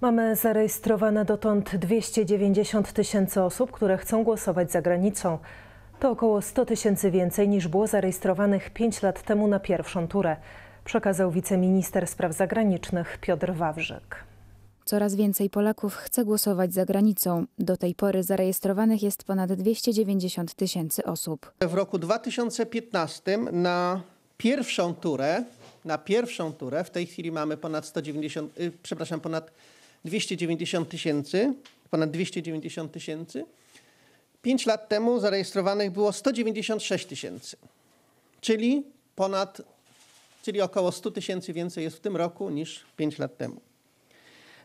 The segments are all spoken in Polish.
Mamy zarejestrowane dotąd 290 tysięcy osób, które chcą głosować za granicą. To około 100 tysięcy więcej niż było zarejestrowanych 5 lat temu na pierwszą turę, przekazał wiceminister spraw zagranicznych Piotr Wawrzyk. Coraz więcej Polaków chce głosować za granicą. Do tej pory zarejestrowanych jest ponad 290 tysięcy osób. W roku 2015 na pierwszą turę, na pierwszą turę w tej chwili mamy ponad 190, y, przepraszam, ponad 290 tysięcy, ponad 290 tysięcy. 5 lat temu zarejestrowanych było 196 tysięcy, czyli ponad, czyli około 100 tysięcy więcej jest w tym roku niż 5 lat temu.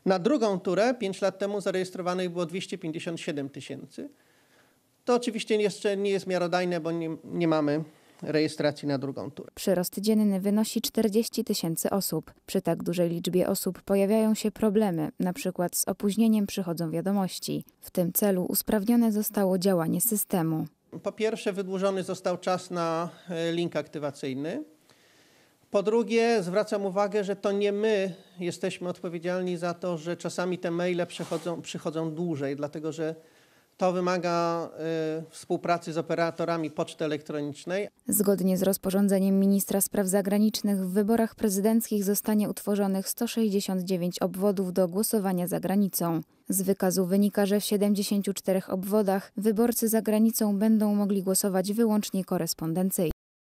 Na drugą turę 5 lat temu zarejestrowanych było 257 tysięcy. To oczywiście jeszcze nie jest miarodajne, bo nie, nie mamy rejestracji na drugą turę. Przyrost dzienny wynosi 40 tysięcy osób. Przy tak dużej liczbie osób pojawiają się problemy, na przykład z opóźnieniem przychodzą wiadomości. W tym celu usprawnione zostało działanie systemu. Po pierwsze, wydłużony został czas na e, link aktywacyjny. Po drugie, zwracam uwagę, że to nie my jesteśmy odpowiedzialni za to, że czasami te maile przychodzą, przychodzą dłużej, dlatego że to wymaga y, współpracy z operatorami poczty elektronicznej. Zgodnie z rozporządzeniem ministra spraw zagranicznych w wyborach prezydenckich zostanie utworzonych 169 obwodów do głosowania za granicą. Z wykazu wynika, że w 74 obwodach wyborcy za granicą będą mogli głosować wyłącznie korespondencyjnie.